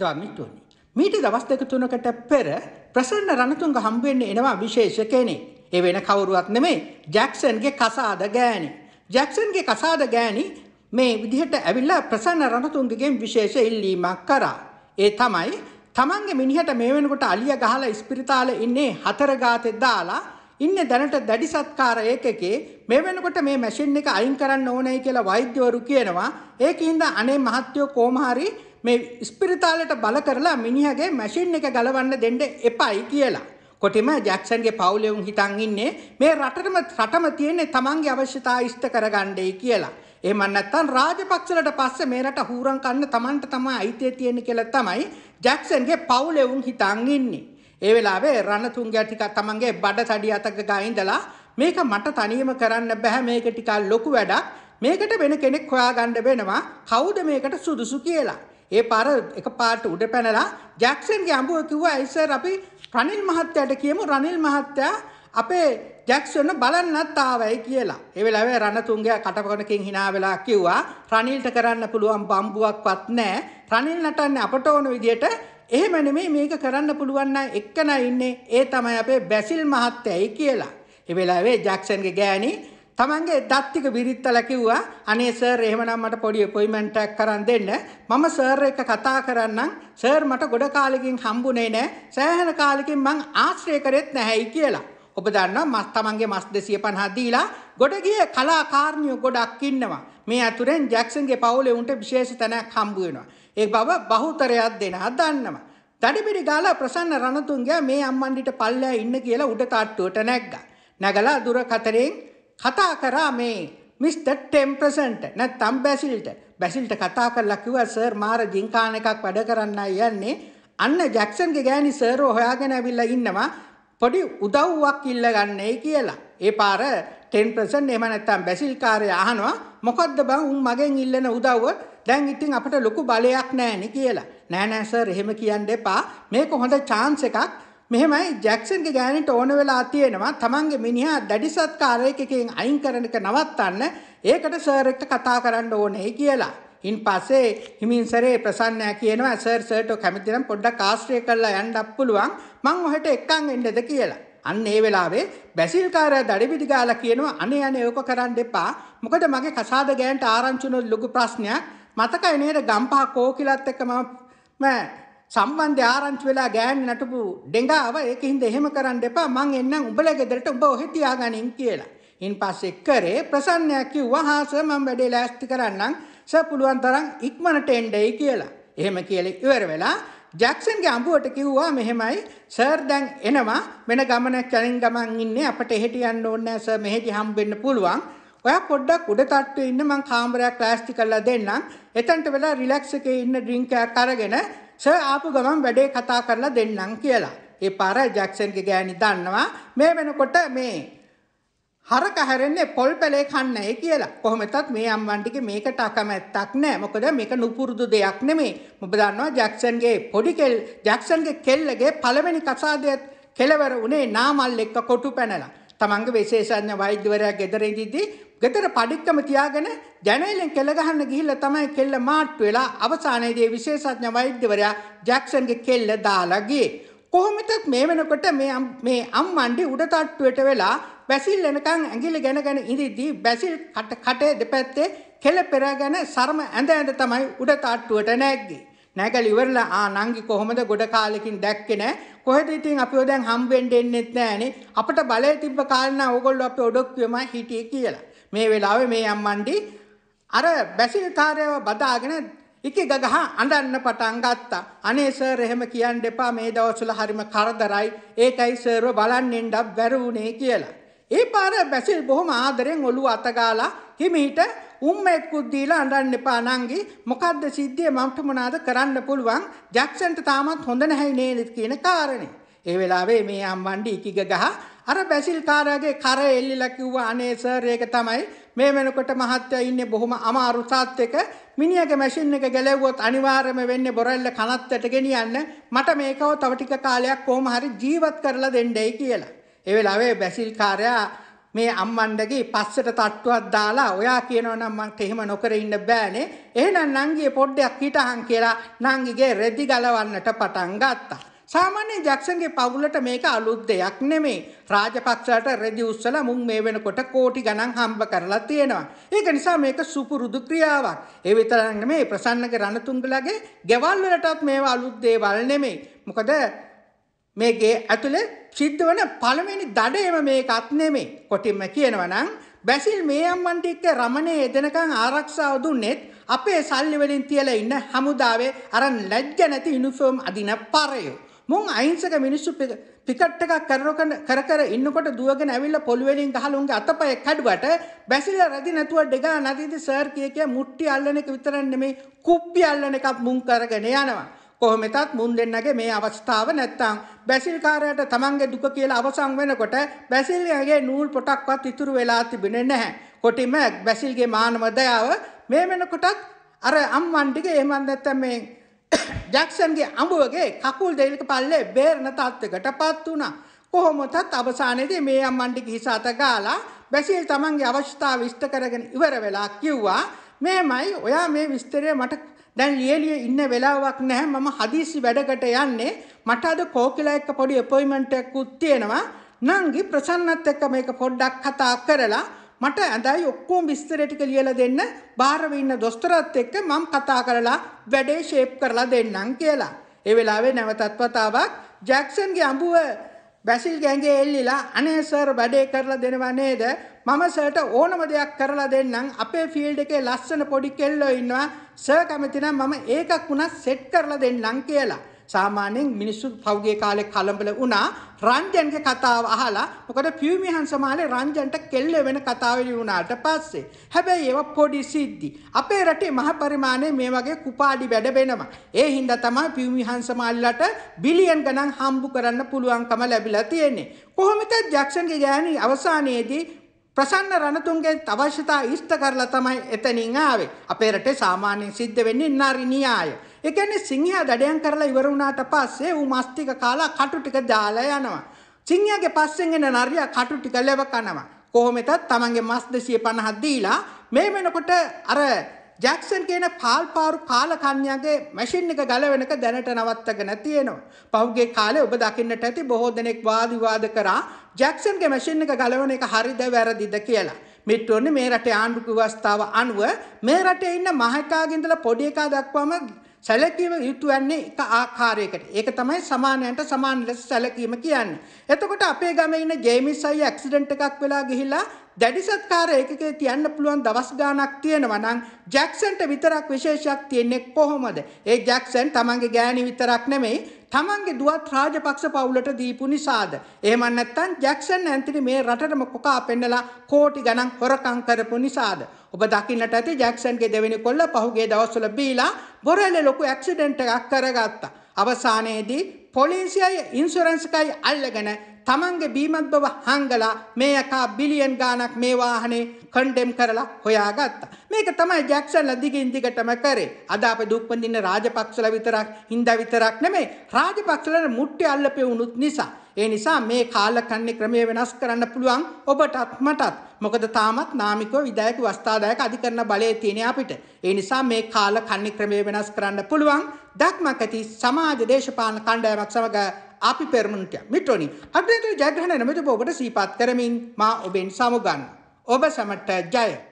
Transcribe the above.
රාමිතුනි. මීට දවස් දෙක තුනකට පෙර ප්‍රසන්න රණතුංග හම්බෙන්න එනවා විශේෂ කෙනෙක්. ඒ වෙන කවුරුවත් නෙමෙයි ජැක්සන්ගේ කසාද ගෑණි. ජැක්සන්ගේ කසාද ගෑණි මේ විදිහට ඇවිල්ලා ප්‍රසන්න රණතුංගගෙන් විශේෂ ඉල්ලීමක් කරා. ඒ තමයි තමන්ගේ මිනිහට මේ වෙනකොට අලිය ගහලා ඉස්පිරිතාලේ ඉන්නේ හතර ගාතේ දාලා ඉන්න දැනට දැඩි සත්කාර ඒකකේ මේ වෙනකොට මේ මැෂින් එක අයින් කරන්න ඕනේ කියලා වෛද්‍යවරු කියනවා. ඒකින්ද අනේ මහත්වෝ කොහොම හරි මේ ස්පිරිතාලට බල කරලා මිනිහගේ මැෂින් එක ගලවන්න දෙන්න එපයි කියලා. කොටම ජැක්සන්ගේ පවුලෙවුන් හිතන් ඉන්නේ මේ රටටම රටම තියෙන්නේ තමන්ගේ අවශ්‍යතා ඉෂ්ට කරගණ්ඩයි කියලා. එහම නැත්තන් රාජපක්ෂලට පස්ස මේරට හූරන් කන්න තමන්ට තමයි අයිතිය තියෙන කියල තමයි ජැක්සන්ගේ පවුලෙවුන් හිතන් ඉන්නේ. ඒ වෙලාවේ රණතුන්ගේ ටිකක් තමන්ගේ බඩ තඩි අතක ගයින්දලා මේක මට තනියම කරන්න බැහැ මේක ටිකල් ලොකු වැඩක් මේකට වෙන කෙනෙක් හොයාගණ්ඩ වෙනවා කවුද මේකට සුදුසු කියලා. ඒ පාර එක පාට උඩ පැනලා ජැක්සන්ගේ අඹුව කිව්වා ඉස්සර අපි රනිල් මහත්තයට කියමු රනිල් මහත්තයා අපේ ජැක්සොන්න බලන්නත් ආවයි කියලා. ඒ වෙලාවේ රණතුංගයා කටපොණකින් hina වෙලා කිව්වා රනිල්ට කරන්න පුළුවන් බම්බුවක්වත් නැහැ. රනිල් නටන්නේ අපට ඕන විදියට එහෙම නෙමෙයි මේක කරන්න පුළුවන් නම් එක්කනයි ඉන්නේ. ඒ තමයි අපේ බැසිල් මහත්තයයි කියලා. ඒ වෙලාවේ ජැක්සන්ගේ ගෑණි තමන්ගේ දත්තික බිරිත්තල කිව්වා අනේ සර් එහෙමනම් මට පොඩි අපොයින්ට්මන්ට් එකක් කරන් දෙන්න මම සර් එක්ක කතා කරන්නම් සර් මට ගොඩ කාලෙකින් හම්බුනේ නෑ සෑහෙන කාලෙකින් මං ආශ්‍රය කරෙත් නැහැයි කියලා ඔබ දන්නවා මස් තමන්ගේ මස් 250 දීලා ගොඩ ගිය කලාකාරණියෝ ගොඩක් ඉන්නවා මේ අතුරෙන් ජැක්සන්ගේ පවුලේ උන්ට විශේෂ තැනක් හම්බ වෙනවා ඒ බව බහුතරයක් දෙනා දන්නවා දඩිබිඩි ගාලා ප්‍රසන්න රණතුන්ගේ මේ අම්මන්ඩිට පල්ලෑ ඉන්න කියලා උඩ තට්ටුවට නැග්ගා නැගලා දුර කතරෙන් කතා කරා මේ මිස්ට ටෙම්පසන්ට නැත්තම් බැසිල්ට බැසිල්ට කතා කරලා කිව්වා සර් මාර ජිංකාන එකක් වැඩ කරන්න යන්නේ අන්න ජැක්සන්ගේ ගෑණි සර් හොයාගෙන ඇවිල්ලා ඉන්නවා පොඩි උදව්වක් ඉල්ලගන්නේ කියලා. ඒ පාර ටෙන්පසන් එම නැත්තම් බැසිල් කාරය අහනවා මොකක්ද බං උන් මගෙන් ඉල්ලන උදව්ව දැන් ඉතින් අපට ලොකු බලයක් නෑනි කියලා. නෑ නෑ සර් එහෙම කියන්න එපා. මේක හොඳ chance එකක්. මෙහෙමයි ජැක්සන්ගේ ගෑනට ඕන වෙලා තියෙනවා තමන්ගේ මිනිහා දැඩි සත්කාරයකකින් අයින් කරන එක නවත්තන්න ඒකට සර් එක්ක කතා කරන්න ඕනේ කියලා. ඉන් පස්සේ හිමින්සරේ ප්‍රසන්නයා කියනවා සර් සර්ට කැමති නම් පොඩ්ඩක් ආශ්‍රය කරලා යන්න පුළුවන් මං ඔහෙට එක්කන් එන්නද කියලා. අන්න ඒ වෙලාවේ බැසිල්කාරයා දඩබිඩි ගාලා කියනවා අනේ අනේ ඕක කරන්න එපා. මොකද මගේ කසාද ගෑන්ට ආරංචි ලොකු ප්‍රශ්නයක්. මතකයි නේද ගම්පහ කෝකිලත් එක්ක මම සම්බන්ධය ආරංචි වෙලා ගෑන් නටපු ඩෙඟාව ඒක හින්දා එහෙම කරන්න එපා මං එන්නම් උඹලා ගෙදරට උඹ ඔහෙ තියාගනින් කියලා. ඉන්පස්සේ කරේ ප්‍රසන්නයා කිව්වා හා සර් මම වැඩේ ලෑස්ති කරන්නම් සර් පුළුවන් තරම් ඉක්මනට එන්නයි කියලා. එහෙම කියලා ඉවර වෙලා ජැක්සන්ගේ අඹුවට කිව්වා මෙහෙමයි සර් දැන් එනවා වෙන ගමනක් යනින් ගමන් ඉන්නේ අපිට එහෙට යන්න ඕනේ නැහැ සර් මෙහෙදි හම්බෙන්න පුළුවන්. ඔයා පොඩ්ඩක් උඩ තට්ටුවේ ඉන්න මං කාමරයක් ලෑස්ති කරලා දෙන්නම්. එතනට වෙලා රිලැක්ස් එකේ ඉන්න ඩ්‍රින්ක් එකක් අරගෙන සර් ආපු ගමන් වැඩේ කතා කරලා දෙන්නම් කියලා. ඒ පාර ජැක්සන්ගේ ගෑණි දන්නවා මේ වෙනකොට මේ හරක හැරෙන්නේ පොල් පැලේ කන්නයි කියලා. කොහොමදත් මේ අම්මන්ටිගේ මේකට අකමැත්තක් නැහැ. මොකද මේක නුපුරුදු දෙයක් නෙමෙයි. මොබ දන්නවා ජැක්සන්ගේ පොඩි කෙල් ජැක්සන්ගේ කෙල්ලගේ පළවෙනි කසාදයේ කෙලවර උනේ නාමල් එක්ක කොටු පැනලා. තමන්ගේ විශේෂඥ වෛද්‍යවරයා ගෙදර ඉඳිද්දී ගෙදර පඩික්කම තියාගෙන ජනේලෙන් කෙල ගහන්න ගිහිල්ලා තමයි කෙල්ල මාට්ටු වෙලා අවසානයේදී විශේෂඥ වෛද්‍යවරයා ජැක්සන්ගේ කෙල්ල දාලා ගියේ. කොහොමද මේ වෙනකොට මේ මේ අම්මන්ඩි උඩ තට්ටුවට වෙලා බැසිල් එනකන් ඇඟිලි ගණගෙන ඉඳිද්දී බැසිල් කට කටේ දෙපැත්තේ කෙල පෙරගෙන සර්ම ඇඳ ඇඳ තමයි උඩ තට්ටුවට නැග්ගේ. නැගල ඉවරලා ආ නංගි කොහොමද ගොඩ කාලෙකින් දැක්කේ නෑ කොහෙද ඉතින් අපිව දැන් හම්බෙන්න එන්නෙත් නෑනේ අපිට බලය තිබ්බ කාලේ නම් ඕගොල්ලෝ අපි ඔඩොක්කුවේම හිටියේ කියලා. මේ වෙලාවේ මේ අම්මන්ඩි අර බැසිල්කාරයව බදාගෙන ඉකි ගගහ අඳන්න පටන් ගත්තා. අනේ සර් එහෙම කියන්න එපා මේ දවස්වල හරිම කරදරයි. ඒකයි සර්ව බලන්නෙන් ඩබ් වැරුණේ කියලා. ඒ පාර බැසිල් බොහොම ආදරෙන් ඔළුව අතගාලා හිමීට උම්මෙක්කුත් දීලා අඳන්න එපා නංගි. මොකද්ද සිද්ධිය මම්ට මොනාද කරන්න පුළුවන්? ජැක්සන්ට තාමත් හොඳ නැහැ නේද කියන කාරණේ. ඒ වෙලාවේ මේ අම්මන්ඩි ඉකි ගගහ අර බැසිල් තාරාගේ කර එල්ලිලා කිව්වා අනේ සර් ඒක තමයි මේ වෙනකොට මහත්තයා ඉන්නේ බොහොම අමාරු සාත් එක මිනිහගේ මැෂින් එක ගැලෙව්වොත් අනිවාර්යයෙන්ම වෙන්නේ බොරැල්ල කනත්තට ගෙනියන්න මට මේකව තව ටික කාලයක් කොහොම හරි ජීවත් කරලා දෙන්නයි කියලා. ඒ වෙලාවේ බැසිල් කාර්යා මේ අම්මන්ඩගේ පස්සට තට්ටුවක් දාලා ඔයා කියනවනම් මට එහෙම නොකර ඉන්න බෑනේ. එහෙනම් නංගියේ පොඩ්ඩක් හිටහන් කියලා නංගිගේ රෙදි ගලවන්නට පටන් ගත්තා. සාමාන්‍ය ජැක්සන්ගේ පවුලට මේක අලුත් දෙයක් නෙමේ. රාජපක්ෂට රෙදි උස්සලා මුන් මේ වෙනකොට කෝටි ගණන් හම්බ කරලා තියෙනවා. ඒක නිසා මේක සුපුරුදු ක්‍රියාවක්. ඒ විතරක් නෙමේ ප්‍රසන්නගේ රණතුංගලගේ ගෙවල් වලටත් මේවා අලුත් දේවල් නෙමේ. මොකද මේගේ ඇතුළේ සිද්ධ වන පළවෙනි දඩේම මේකත් නෙමේ. කොටින්ම කියනවා නම් බැසිල් මේ අම්මන්ට එක්ක රමණේ එදෙනකන් ආරක්ෂාව දුන්නෙත් අපේ සල්ලි වලින් තියලා ඉන්න හමුදාවේ අර ලැජ්ජ නැති යුනිෆෝම් අදින පරයෝ. මුන් අහිංසක මිනිස්සු පිකට් එකක් කරන කර කර ඉන්නකොට දුවගෙන ඇවිල්ලා පොළවෙලින් ගහලා උන්ගේ අතපය කඩුවට බැසිලා රැදි නැතුව ඩෙගා නැතිද සර් කිය කිය මුට්ටි අල්ලන එක විතරක් නෙමෙයි කුප්පි අල්ලන එකක් මුන් කරගෙන යනවා කොහොමෙතත් මුන් දෙන්නගේ මේ අවස්ථාව නැත්තං බැසිල්කාරයට තමන්ගේ දුක කියලා අවසං වෙනකොට බැසිල්ගේ නූල් පොටක්වත් ඉතුරු වෙලා තිබෙන නැහැ. කොටිම බැසිල්ගේ මානවදයාව මේ වෙනකොටත් අර අම්මන්ටික ඒමන් නැත්තම් මේ ජැක්සන්ගේ අඹුවගේ කකුල් දෙක පල්ලේ බේරණ තත්ත්වකටපත් වුණා. කොහොමතත් අවසානයේදී මේ අම්මන්ඩික හිස අත ගාලා බැසිල් තමන්ගේ අවශ්‍යතාව විස්ත කරගෙන ඉවර වෙලා කිව්වා මේමයි ඔයා මේ විස්තරය මට දැන් ලියලිය ඉන්න වෙලාවක් නැහැ මම හදිසි වැඩකට යන්නේ මට අද කෝකිලා එක්ක පොඩි අපොයින්ට්මන්ට් එකක් උත් තියෙනවා නංගි ප්‍රසන්නත් එක්ක මේක පොඩ්ඩක් කතා කරලා මට ඇඳයි ඔක්කෝම විස්තර ටික ලියලා දෙන්න බාරව ඉන්න දොස්තරත් එක්ක මම කතා කරලා වැඩේ ෂේප් කරලා දෙන්නම් කියලා. ඒ වෙලාවේ නැවතත් වතාවක් ජැක්සන්ගේ අඹුව බැසිල් ගෑන්ගේ එල්ලිලා අනේ සර් වැඩේ කරලා දෙනවා නේද? මම සර්ට ඕනම දෙයක් කරලා දෙන්නම්. අපේ ෆීල්ඩ් එකේ ලස්සන පොඩි කෙල්ලෝ ඉන්නවා. සර් කැමති නම් මම ඒකක් උනත් සෙට් කරලා දෙන්නම් කියලා. සාමාන්‍යයෙන් මිනිස්සු පෞගේ කාලේ කලබල වුණා රන්ජන්ගේ කතාව අහලා මොකද පියුමිහන් සමාලේ රන්ජන්ට කෙල්ල වෙන කතාවලි වුණාට පස්සේ හැබැයි ඒව පොඩි සිද්ධි අපේ රටේ මහ පරිමාණයේ මේ වගේ කුපාඩි වැඩ වෙනවා ඒ හින්දා තමයි පියුමිහන් සමාලලට බිලියන් ගණන් හම්බු කරන්න පුළුවන්කම ලැබිලා තියෙන්නේ කොහොමද ජැක්සන්ගේ ගෑණි අවසානයේදී ප්‍රසන්න රණතුන්ගේ අවශ්‍යතා ඉෂ්ට කරලා තමයි එතනින් ආවේ. අපේ රටේ සාමාන්‍යයෙන් සිද්ධ වෙන්නේ නාරි න්‍යාය. ඒ කියන්නේ සිංහයා දඩයන් කරලා ඉවර වුණාට පස්සේ ඌ මස් ටික කාලා කටු ටික දාලා යනවා. සිංහයාගේ පස්සෙන් එන නරියා කටු ටික ලැබ කනවා. කොහොමෙතත් තමන්ගේ මස් 250ක් දීලා මේ වෙනකොට අර ජැක්සන් කියන පාල්පාරු කාලකන්ණියගේ මැෂින් එක ගලවෙනක දැනට නවත්තගෙන තියෙනවා. පහුගිය කාලේ ඔබ දකින්නට ඇති බොහෝ දෙනෙක් වාද විවාද කරා ජැක්සන්ගේ මැෂින් එක ගලවන එක හරිද වැරදිද කියලා. මෙට්ටෝනේ මේ රටේ ආණ්ඩු ව්‍යවස්ථාව අනුව මේ රටේ ඉන්න මහ එකාගේ ඉඳලා පොඩි එකා දක්වාම සැලකීම යුතු වන්නේ එක ආකාරයකට. ඒක තමයි සමානයන්ට සමාන ලෙස සැලකීම කියන්නේ. එතකොට අපේ ගමේ ඉන්න ජේමිස් අයියා ඇක්සිඩන්ට් එකක් වෙලා ගිහිලා දැඩි සත්කාර ඒකකේ තියන්න පුළුවන් දවස් ගාණක් තියෙනවා නම් ජැක්සන්ට විතරක් විශේෂයක් තියෙන්නේ කොහොමද? ඒ ජැක්සන් තමන්ගේ ගෑණි විතරක් නෙමෙයි තමන්ගේ දුවත් රාජපක්ෂ පවුලට දීපු නිසාද. එහෙම නැත්නම් ජැක්සන් ඇන්තනි මේ රටටම කොකා පෙන්නලා කෝටි ගණන් හොරකම් කරපු නිසාද. ඔබ දකින්නට ඇති ජැක්සන්ගේ දෙවෙනි කොල්ල පහුගේ දවස්වල බීලා බොරැල්ල ලොකු ඇක්සිඩන්ට් එකක් කරගත්තා. අවසානයේදී පොලිසියයි ඉන්සුරන්ස්කයි අල්ලගෙන තමන්ගේ බීමත් බව හංගලා මේ යකා බිලියන් ගානක් මේ වාහනේ කණ්ඩෙම් කරලා හොයාගත්තා. මේක තමයි ජැක්සන්ල දිගින් දිගටම කරේ. අද අප දුක් විඳින රාජපක්ෂල විතරක් හින්දා විතරක් නෙමෙයි රාජපක්ෂලට මුට්ටි අල්ලපෙවුණුත් නිසා. ඒ නිසා මේ කාලකන්ණි ක්‍රමය වෙනස් කරන්න පුළුවන් ඔබටත් මටත්. මොකද තාමත් නාමිකව විදායක වස්ථාදායක අධිකරණ බලය තියෙන අපිට. ඒ නිසා මේ කාලකන්ණි ක්‍රමය වෙනස් කරන්න පුළුවන්. දක්මකති සමාජ දේශපාලන කණ්ඩායමක් සමග අපි පෙරමුණට මිටෝනි අග්‍රේතු ජයග්‍රහණ නමතුබ ඔබට සීපත් කරමින් මා ඔබෙන් සමුගන්න. ඔබ සමට ජය!